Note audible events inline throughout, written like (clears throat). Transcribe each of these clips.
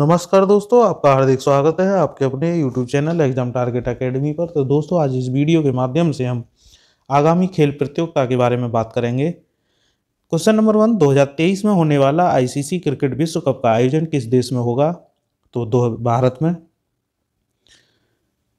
नमस्कार दोस्तों आपका हार्दिक स्वागत है आपके अपने YouTube channel exam target academy पर तो दोस्तों आज इस वीडियो के माध्यम से हम आगामी खेल प्रतियोगिता के बारे में बात करेंगे क्वेश्चन नंबर वन 2023 में होने वाला आईसीसी क्रिकेट विश्व कप का आयोजन किस देश में होगा तो दो भारत में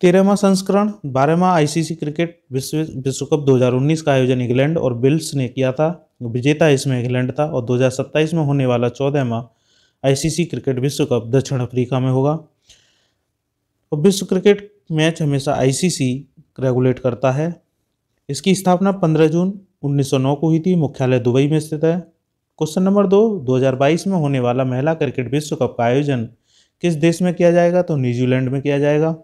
तेरहवा संस्करण बारहवा आईसीसी क्रिकेट विश्व विश्व कप दो का आयोजन इंग्लैंड और बिल्स ने किया था विजेता इसमें इंग्लैंड था और दो में होने वाला चौदहवा आईसीसी क्रिकेट विश्व कप दक्षिण अफ्रीका में होगा और विश्व क्रिकेट मैच हमेशा आईसीसी रेगुलेट करता है इसकी स्थापना 15 जून 1909 को हुई थी मुख्यालय दुबई में स्थित है क्वेश्चन नंबर दो 2022 में होने वाला महिला क्रिकेट विश्व कप का आयोजन किस देश में किया जाएगा तो न्यूजीलैंड में किया जाएगा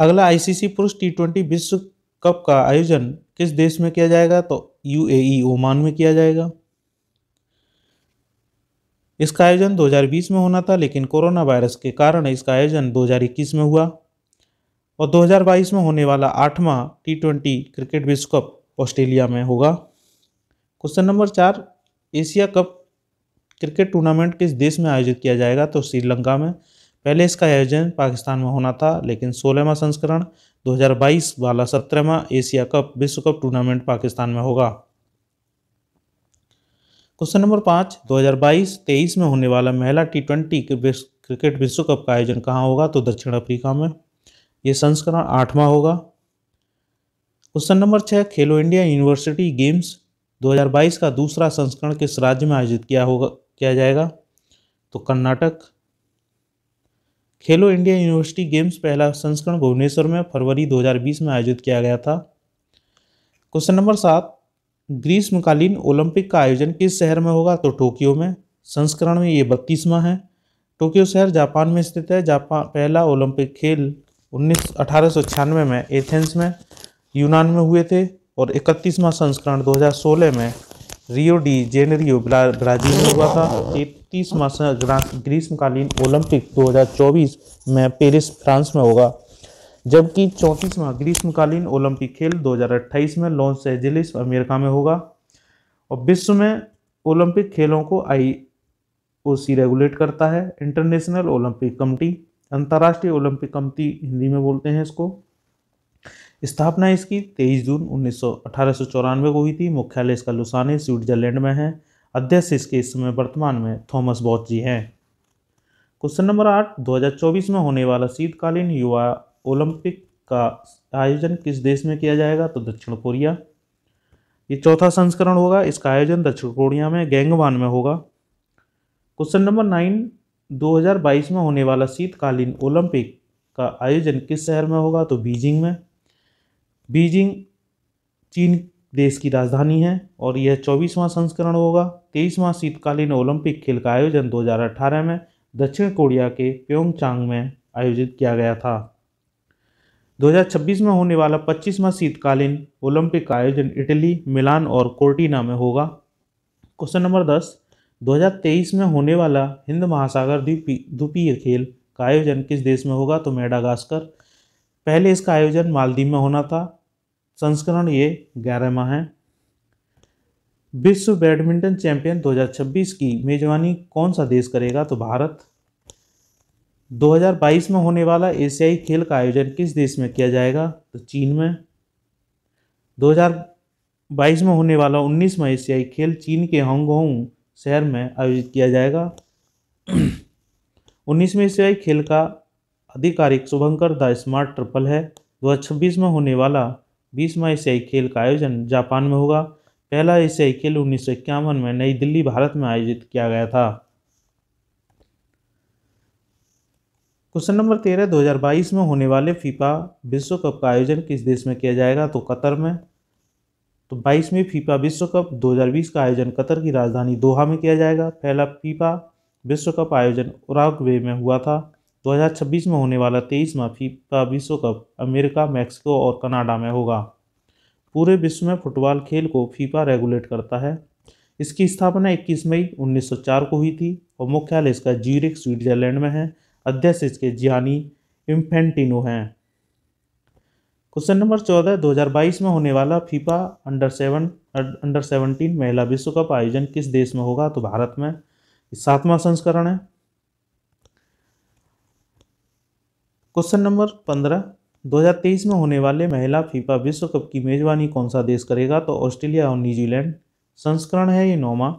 अगला आईसीसी पुरुष टी ट्वेंटी विश्व कप का आयोजन किस देश में किया जाएगा तो यूएई e, ओमान में किया जाएगा इसका आयोजन 2020 में होना था लेकिन कोरोना वायरस के कारण इसका आयोजन 2021 में हुआ और 2022 में होने वाला आठवां टी ट्वेंटी क्रिकेट विश्व कप ऑस्ट्रेलिया में होगा क्वेश्चन नंबर चार एशिया कप क्रिकेट टूर्नामेंट किस देश में आयोजित किया जाएगा तो श्रीलंका में पहले इसका आयोजन पाकिस्तान में होना था लेकिन सोलहवा संस्करण 2022 वाला सत्रहवा एशिया कप विश्व कप टूर्नामेंट पाकिस्तान में होगा क्वेश्चन नंबर पाँच 2022-23 में होने वाला महिला टी ट्वेंटी क्रिकेट विश्व कप का आयोजन कहाँ होगा तो दक्षिण अफ्रीका में ये संस्करण आठवां होगा क्वेश्चन नंबर छः खेलो इंडिया यूनिवर्सिटी गेम्स 2022 का दूसरा संस्करण किस राज्य में आयोजित किया होगा किया जाएगा तो कर्नाटक खेलो इंडिया यूनिवर्सिटी गेम्स पहला संस्करण भुवनेश्वर में फरवरी 2020 में आयोजित किया गया था क्वेश्चन नंबर सात ग्रीष्मकालीन ओलंपिक का आयोजन किस शहर में होगा तो टोक्यो में संस्करण में ये बत्तीसवां है टोक्यो शहर जापान में स्थित है जापान पहला ओलंपिक खेल उन्नीस अठारह में एथेंस में यूनान में हुए थे और इकतीसवां संस्करण 2016 में रियो डी जेनरियो ब्राज़ील में हुआ था तैतीसवां ग्रीष्मकालीन ओलंपिक 2024 में पेरिस फ्रांस में होगा जबकि चौंतीसवां ग्रीष्मकालीन ओलंपिक खेल 2028 में लॉन्स एंजलिस अमेरिका में होगा और विश्व में ओलंपिक खेलों को आई ओ सी रेगुलेट करता है इंटरनेशनल ओलंपिक कमिटी अंतर्राष्ट्रीय ओलंपिक कमिटी हिंदी में बोलते हैं इसको स्थापना इसकी 23 जून उन्नीस को हुई थी मुख्यालय इसका लुसाने स्विट्जरलैंड में है अध्यक्ष इसके इस समय वर्तमान में थॉमस बॉच जी हैं क्वेश्चन नंबर आठ 2024 में होने वाला शीतकालीन युवा ओलंपिक का आयोजन किस देश में किया जाएगा तो दक्षिण कोरिया ये चौथा संस्करण होगा इसका आयोजन दक्षिण कोरिया में गैंगवान में होगा क्वेश्चन नंबर नाइन 2022 में होने वाला शीतकालीन ओलंपिक का आयोजन किस शहर में होगा तो बीजिंग में बीजिंग चीन देश की राजधानी है और यह चौबीसवां संस्करण होगा तेईसवां शीतकालीन ओलंपिक खेल का आयोजन 2018 में दक्षिण कोरिया के प्योंगचांग में आयोजित किया गया था 2026 में होने वाला 25वां शीतकालीन ओलंपिक का आयोजन इटली मिलान और कोर्टिना में होगा क्वेश्चन नंबर 10 2023 में होने वाला हिंद महासागर द्वीपीय खेल का आयोजन किस देश में होगा तो मेडागास्कर पहले इसका आयोजन मालदीव में होना था संस्करण ये ग्यारहवा है विश्व बैडमिंटन चैंपियन 2026 की मेजबानी कौन सा देश करेगा तो भारत 2022 में होने वाला एशियाई खेल का आयोजन किस देश में किया जाएगा तो चीन में 2022 में होने वाला 19वां एशियाई खेल चीन के होंग शहर में आयोजित किया जाएगा 19वें एशियाई खेल का आधिकारिक शुभंकर द स्मार्ट ट्रिपल है 2026 में होने वाला बीसवा एशियाई खेल का आयोजन जापान में होगा पहला एशियाई खेल उन्नीस में नई दिल्ली भारत में आयोजित किया गया था क्वेश्चन नंबर तेरह 2022 में होने वाले फीफा विश्व कप का आयोजन किस देश में किया जाएगा तो कतर में तो में फीफा विश्व कप 2020 का आयोजन कतर की राजधानी दोहा में किया जाएगा पहला फीफा विश्व कप आयोजन उरागवे में हुआ था 2026 में होने वाला तेईसवा फीफा विश्व कप अमेरिका मैक्सिको और कनाडा में होगा पूरे विश्व में फुटबॉल खेल को फीफा रेगुलेट करता है इसकी स्थापना 21 मई 1904 को हुई थी और मुख्यालय इसका जीरिक स्विट्जरलैंड में है अध्यक्ष इसके जियानी इम्फेंटिनो हैं क्वेश्चन नंबर चौदह 2022 में होने वाला FIFA under seven under seventeen महिला विश्व कप आयोजन किस देश में होगा तो भारत में सातवां संस्करण है क्वेश्चन नंबर पंद्रह 2023 में होने वाले महिला फीफा विश्व कप की मेजबानी कौन सा देश करेगा तो ऑस्ट्रेलिया और न्यूजीलैंड संस्करण है ये नौवां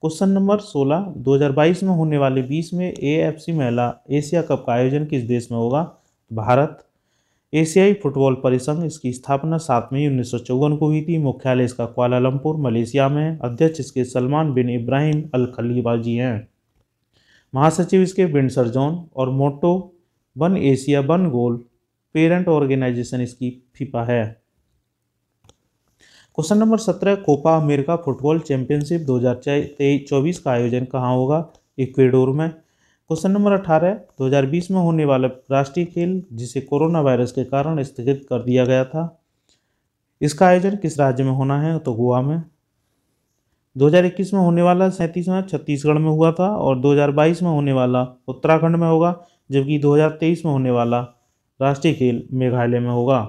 क्वेश्चन नंबर 16 2022 में होने वाले 20 में एएफसी महिला एशिया कप का आयोजन किस देश में होगा भारत एशियाई फुटबॉल परिसंघ इसकी स्थापना सात मई उन्नीस को हुई थी मुख्यालय इसका क्वालालंपुर मलेशिया में अध्यक्ष इसके सलमान बिन इब्राहिम अल खलीबाजी हैं महासचिव इसके बिन सरजोन और motto one Asia one goal parent organisation इसकी फिफा है क्वेश्चन नंबर सत्रह कोपा अमेरिका फुटबॉल चैंपियनशिप दो हज़ार चौबीस का आयोजन कहाँ होगा इक्वेडोर में क्वेश्चन नंबर अठारह बीस में होने वाला राष्ट्रीय खेल जिसे कोरोना वायरस के कारण स्थगित कर दिया गया था इसका आयोजन किस राज्य में होना है तो गोवा में 2021 में होने वाला सैंतीसवा छत्तीसगढ़ में हुआ था और 2022 में होने वाला उत्तराखंड में होगा जबकि 2023 में होने वाला राष्ट्रीय खेल मेघालय में होगा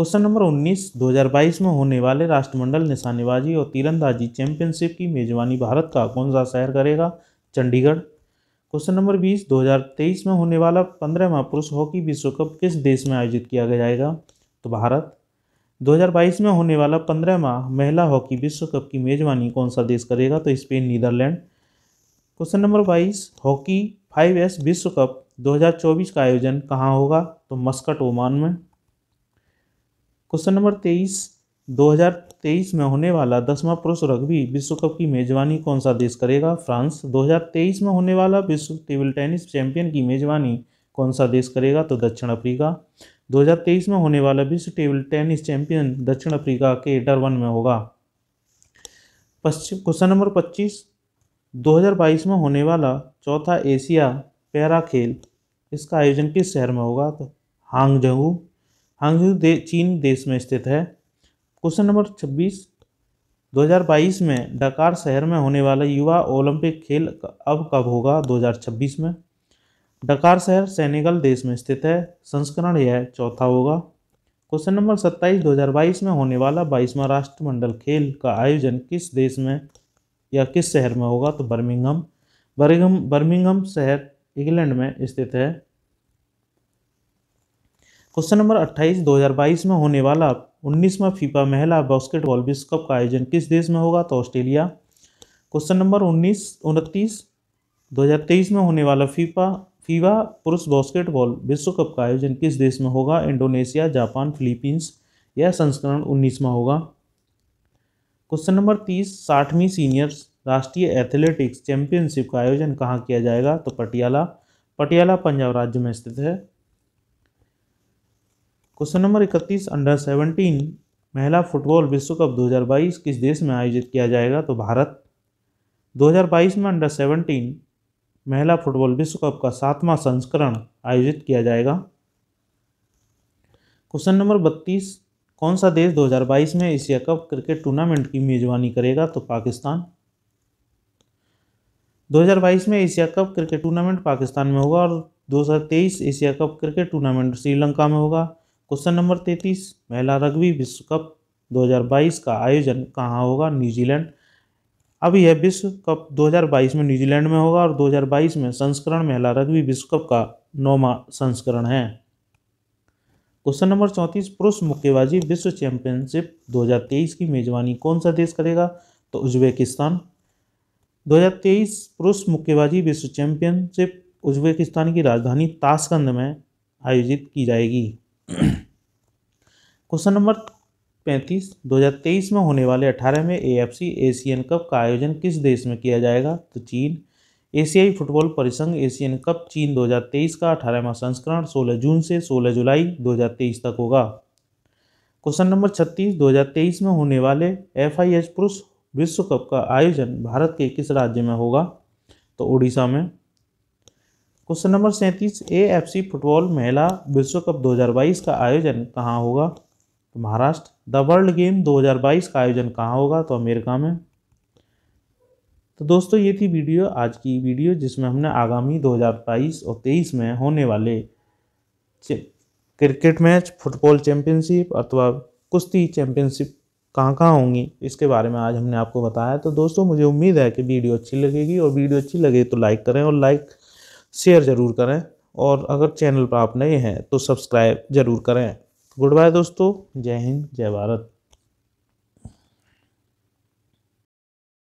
क्वेश्चन नंबर 19 2022 में होने वाले राष्ट्रमंडल निशानेबाजी और तीरंदाजी चैंपियनशिप की मेजबानी भारत का कौन सा शहर करेगा चंडीगढ़ क्वेश्चन नंबर 20 2023 में होने वाला पंद्रहवा पुरुष हॉकी विश्व कप किस देश में आयोजित किया गया जाएगा तो भारत 2022 में होने वाला पंद्रहवा महिला हॉकी विश्व कप की मेजबानी कौन सा देश करेगा तो स्पेन नीदरलैंड क्वेश्चन नंबर बाईस हॉकी फाइव एस विश्व कप 2024 का आयोजन कहाँ होगा तो मस्कट ओमान में क्वेश्चन नंबर तेईस 2023 में होने वाला दसवां पुरुष रग्बी विश्व कप की मेजबानी कौन सा देश करेगा फ्रांस 2023 में होने वाला विश्व टेबल टेनिस चैंपियन की मेजबानी कौन सा देश करेगा तो दक्षिण अफ्रीका 2023 में होने वाला विश्व टेबल टेनिस चैंपियन दक्षिण अफ्रीका के डरवन में होगा पश्चिम क्वेश्चन नंबर 25 2022 में होने वाला चौथा एशिया पैरा खेल इसका आयोजन किस शहर में होगा तो हांगजहू हांगजू दे चीन देश में स्थित है क्वेश्चन नंबर छब्बीस 2022 में डकार शहर में होने वाला युवा ओलंपिक खेल अब कब होगा 2026 में डकार शहर सेनेगल देश में स्थित है संस्करण यह चौथा होगा क्वेश्चन नंबर 27 2022 में होने वाला बाईसवा राष्ट्रमंडल खेल का आयोजन किस देश में या किस शहर में होगा तो बर्मिंगम बर्मिंगम बर्मिंगम शहर इंग्लैंड में स्थित है क्वेश्चन नंबर 28 2022 में होने वाला 19वां फीफा महिला बास्केटबॉल विश्व कप का आयोजन किस देश में होगा तो ऑस्ट्रेलिया क्वेश्चन नंबर 19 उनतीस 2023 में होने वाला फीफा फीवा पुरुष बास्केटबॉल विश्व कप का आयोजन किस देश में होगा इंडोनेशिया जापान फिलीपींस यह संस्करण उन्नीसवा होगा क्वेश्चन नंबर तीस साठवीं सीनियर्स राष्ट्रीय एथलेटिक्स चैंपियनशिप का आयोजन कहाँ किया जाएगा तो पटियाला पटियाला पंजाब राज्य में स्थित है क्वेश्चन नंबर इकतीस अंडर सेवनटीन महिला फुटबॉल विश्व कप 2022 किस देश में आयोजित किया जाएगा तो भारत 2022 में अंडर सेवनटीन महिला फुटबॉल विश्व कप का सातवां संस्करण आयोजित किया जाएगा क्वेश्चन नंबर बत्तीस कौन सा देश 2022 में एशिया कप क्रिकेट टूर्नामेंट की मेजबानी करेगा तो पाकिस्तान 2022 में Asia cup cricket tournament Pakistan में होगा और 2023 Asia cup cricket tournament Sri Lanka में होगा क्वेश्चन नंबर तैतीस महिला रग्बी विश्व कप 2022 का आयोजन कहाँ होगा न्यूजीलैंड अब यह विश्व कप 2022 में न्यूजीलैंड में होगा और 2022 में संस्करण महिला रग्बी विश्व कप का नौवा संस्करण है क्वेश्चन नंबर चौंतीस पुरुष मुक्केबाजी विश्व चैंपियनशिप 2023 की मेजबानी कौन सा देश करेगा तो उज्बेकिस्तान 2023 पुरुष मुक्केबाजी विश्व चैंपियनशिप उज्बेकिस्तान की राजधानी ताशकंद में आयोजित की जाएगी (clears throat) क्वेश्चन नंबर पैंतीस दो हजार तेईस में होने वाले A F C Asian cup का आयोजन किस देश में किया जाएगा तो चीन एशियाई फुटबॉल परिसंघ एशियन कप चीन 2023 का अठारहवा संस्करण 16 जून से 16 जुलाई 2023 तक होगा क्वेश्चन नंबर 36 2023 में होने वाले एफ पुरुष विश्व कप का आयोजन भारत के किस राज्य में होगा तो उड़ीसा में क्वेश्चन नंबर सैंतीस ए एफ सी फुटबॉल महिला विश्व कप 2022 का आयोजन कहाँ होगा तो महाराष्ट्र द वर्ल्ड गेम 2022 का आयोजन कहाँ होगा तो अमेरिका में तो दोस्तों ये थी वीडियो आज की वीडियो जिसमें हमने आगामी 2022 और 23 में होने वाले क्रिकेट मैच फुटबॉल चैम्पियनशिप अथवा कुश्ती चैम्पियनशिप कहाँ कहाँ होंगी इसके बारे में आज हमने आपको बताया तो दोस्तों मुझे उम्मीद है कि वीडियो अच्छी लगेगी और वीडियो अच्छी लगे तो लाइक करें और लाइक शेयर ज़रूर करें और अगर चैनल पर आप नए हैं तो सब्सक्राइब ज़रूर करें गुड बाय दोस्तों जय हिंद जय भारत